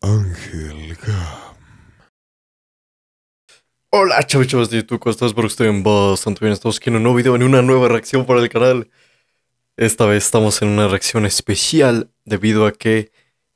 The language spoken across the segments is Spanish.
Ángel Gam. Hola chavos, de YouTube, ¿cómo estás? estoy en estén bastante bien. Estamos aquí en un nuevo video, en una nueva reacción para el canal. Esta vez estamos en una reacción especial debido a que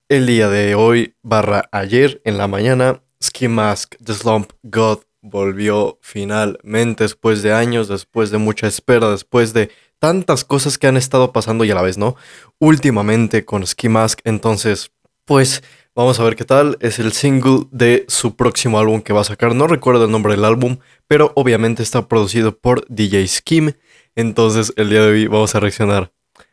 el día de hoy, barra ayer, en la mañana, Ski Mask The Slump God volvió finalmente después de años, después de mucha espera, después de tantas cosas que han estado pasando y a la vez no, últimamente con Ski Mask. Entonces, pues Vamos a ver qué tal. Es el single de su próximo álbum que va a sacar. No recuerdo el nombre del álbum, pero obviamente está producido por DJ Skim. Entonces el día de hoy vamos a reaccionar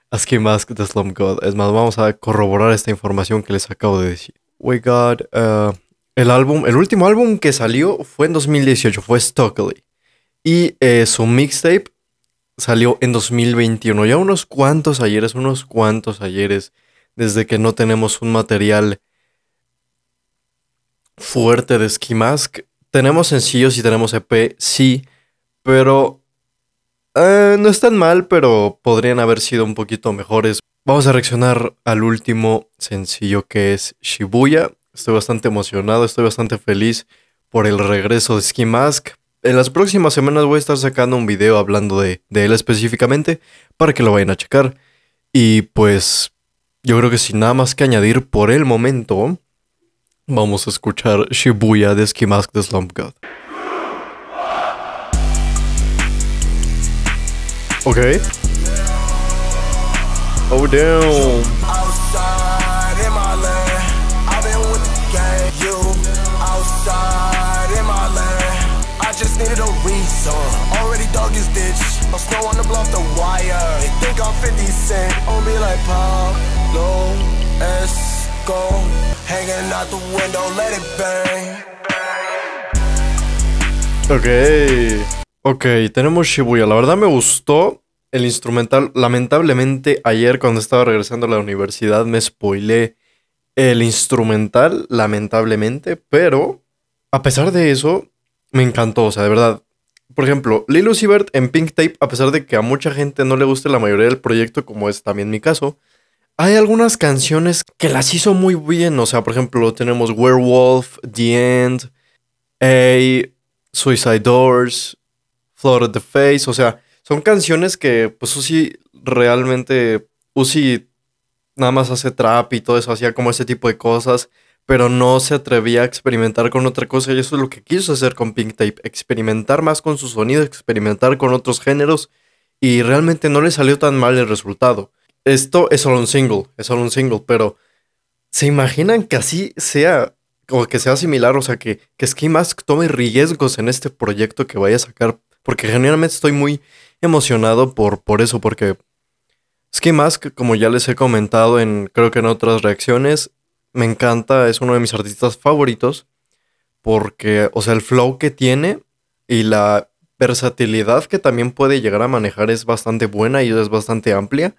a Skim Mask de Slum God. Es más, vamos a corroborar esta información que les acabo de decir. We got uh, el álbum, el último álbum que salió fue en 2018, fue Stockley. Y eh, su mixtape salió en 2021. Ya unos cuantos ayeres, unos cuantos ayeres, desde que no tenemos un material fuerte de Ski Mask. Tenemos sencillos y tenemos EP, sí, pero eh, no están mal, pero podrían haber sido un poquito mejores. Vamos a reaccionar al último sencillo que es Shibuya. Estoy bastante emocionado, estoy bastante feliz por el regreso de Ski Mask. En las próximas semanas voy a estar sacando un video hablando de, de él específicamente para que lo vayan a checar. Y pues yo creo que sin nada más que añadir por el momento, Vamos a escuchar Shibuya de Ski Mask de Slump God. Okay. Oh damn. just needed a Already dug his ditch snow on the bluff, the wire They think I'm 50 cent On me like Pablo Escobar Ok. Ok, tenemos Shibuya. La verdad me gustó el instrumental. Lamentablemente ayer cuando estaba regresando a la universidad me spoilé el instrumental, lamentablemente. Pero a pesar de eso, me encantó. O sea, de verdad, por ejemplo, Lilo Siebert en Pink Tape, a pesar de que a mucha gente no le guste la mayoría del proyecto, como es también mi caso, hay algunas canciones que las hizo muy bien. O sea, por ejemplo, tenemos Werewolf, The End, A, Suicide Doors, Floor of the Face. O sea, son canciones que, pues, Uzi realmente. Uzi nada más hace trap y todo eso, hacía como ese tipo de cosas, pero no se atrevía a experimentar con otra cosa. Y eso es lo que quiso hacer con Pink Tape: experimentar más con su sonido, experimentar con otros géneros. Y realmente no le salió tan mal el resultado esto es solo un single, es solo un single, pero ¿se imaginan que así sea, o que sea similar, o sea, que, que Ski Mask tome riesgos en este proyecto que vaya a sacar? Porque generalmente estoy muy emocionado por, por eso, porque Ski Mask, como ya les he comentado en, creo que en otras reacciones, me encanta, es uno de mis artistas favoritos, porque, o sea, el flow que tiene y la versatilidad que también puede llegar a manejar es bastante buena y es bastante amplia.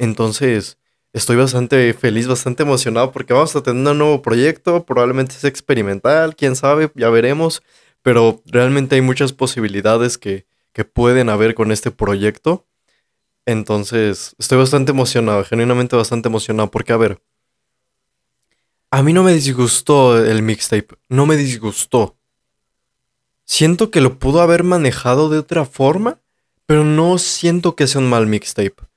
Entonces, estoy bastante feliz, bastante emocionado porque vamos a tener un nuevo proyecto, probablemente es experimental, quién sabe, ya veremos, pero realmente hay muchas posibilidades que, que pueden haber con este proyecto. Entonces, estoy bastante emocionado, genuinamente bastante emocionado, porque a ver, a mí no me disgustó el mixtape, no me disgustó. Siento que lo pudo haber manejado de otra forma, pero no siento que sea un mal mixtape.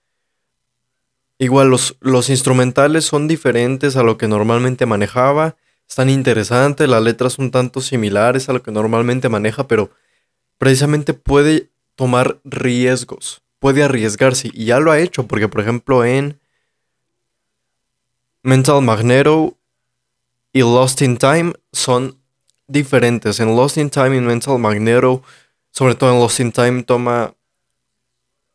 Igual los, los instrumentales son diferentes a lo que normalmente manejaba, están interesantes, las letras son tanto similares a lo que normalmente maneja, pero precisamente puede tomar riesgos, puede arriesgarse y ya lo ha hecho, porque por ejemplo en Mental Magneto y Lost in Time son diferentes. En Lost in Time y Mental Magneto, sobre todo en Lost in Time, toma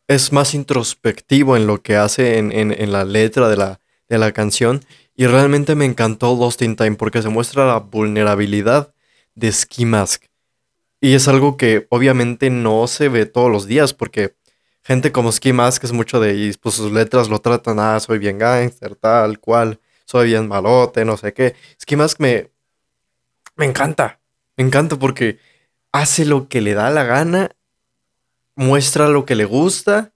es más introspectivo en lo que hace en, la letra de la, canción. Y realmente me encantó Lost in Time porque se muestra la vulnerabilidad de Ski Mask. Y es algo que obviamente no se ve todos los días porque gente como Ski Mask es mucho de, pues sus letras lo tratan, ah, soy bien gangster, tal cual, soy bien malote, no sé qué. Ski Mask me, me encanta, me encanta porque hace lo que le da la gana muestra lo que le gusta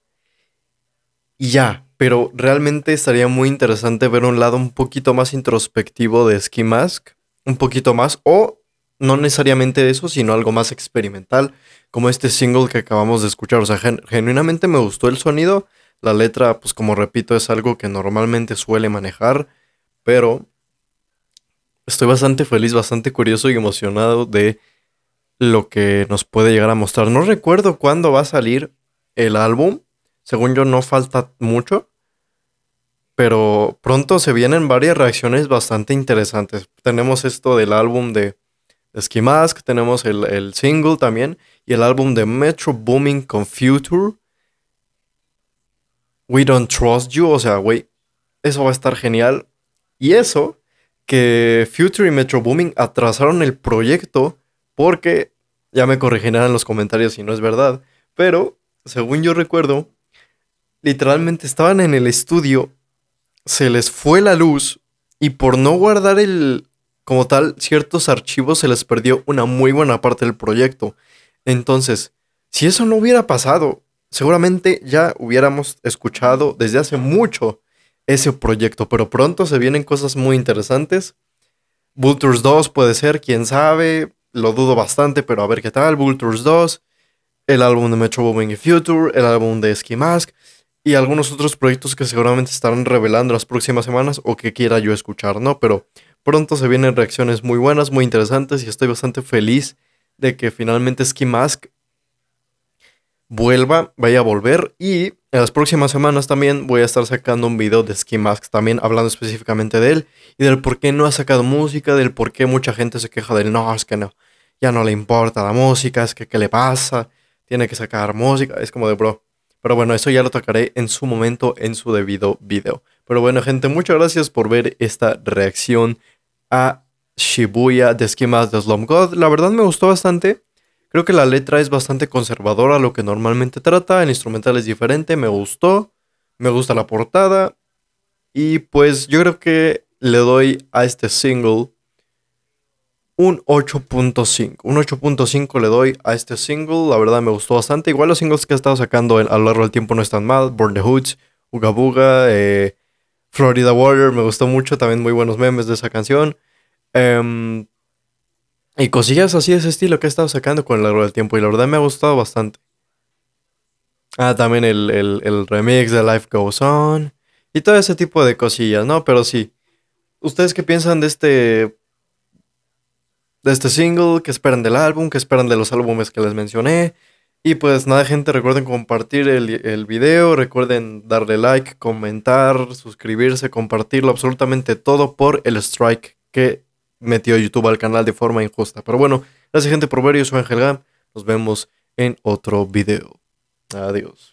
y ya. Pero realmente estaría muy interesante ver un lado un poquito más introspectivo de Ski Mask, un poquito más, o no necesariamente eso, sino algo más experimental, como este single que acabamos de escuchar. O sea, genuinamente me gustó el sonido. La letra, pues como repito, es algo que normalmente suele manejar, pero estoy bastante feliz, bastante curioso y emocionado de lo que nos puede llegar a mostrar. No recuerdo cuándo va a salir el álbum. Según yo, no falta mucho. Pero pronto se vienen varias reacciones bastante interesantes. Tenemos esto del álbum de Ski tenemos el, el single también, y el álbum de Metro Booming con Future. We Don't Trust You, o sea, güey, eso va a estar genial. Y eso, que Future y Metro Booming atrasaron el proyecto porque ya me corregirán en los comentarios si no es verdad. Pero, según yo recuerdo, literalmente estaban en el estudio, se les fue la luz y por no guardar el, como tal, ciertos archivos se les perdió una muy buena parte del proyecto. Entonces, si eso no hubiera pasado, seguramente ya hubiéramos escuchado desde hace mucho ese proyecto, pero pronto se vienen cosas muy interesantes. Vultures 2 puede ser, quién sabe, lo dudo bastante, pero a ver qué tal. Vultures 2, el álbum de Metro Boomin y Future, el álbum de Ski Mask y algunos otros proyectos que seguramente estarán revelando las próximas semanas o que quiera yo escuchar, ¿no? Pero pronto se vienen reacciones muy buenas, muy interesantes y estoy bastante feliz de que finalmente Ski Mask vuelva, vaya a volver y en las próximas semanas también voy a estar sacando un video de Ski Mask también hablando específicamente de él y del por qué no ha sacado música, del por qué mucha gente se queja de no, es que no, ya no le importa la música, es que qué le pasa, tiene que sacar música, es como de bro. Pero bueno, eso ya lo tocaré en su momento, en su debido video. Pero bueno, gente, muchas gracias por ver esta reacción a Shibuya de esquemas de Slum God. La verdad me gustó bastante. Creo que la letra es bastante conservadora a lo que normalmente trata. El instrumental es diferente, me gustó. Me gusta la portada. Y pues yo creo que le doy a este single un 8.5. Un 8.5 le doy a este single. La verdad me gustó bastante. Igual los singles que he estado sacando a lo largo del tiempo no están mal. Born the Hoods, Uga Buga, eh, Florida Warrior, me gustó mucho. También muy buenos memes de esa canción. Em, y cosillas así de ese estilo que he estado sacando con el largo del tiempo. Y la verdad me ha gustado bastante. Ah, también el, el remix de Life Goes On. Y todo ese tipo de cosillas, ¿no? Pero sí. ¿Ustedes qué piensan de este de este single, que esperan del álbum, que esperan de los álbumes que les mencioné. Y pues nada, gente, recuerden compartir el, video, recuerden darle like, comentar, suscribirse, compartirlo, absolutamente todo por el strike que metió YouTube al canal de forma injusta. Pero bueno, gracias gente por ver, yo soy Ángel Gam, nos vemos en otro video. Adiós.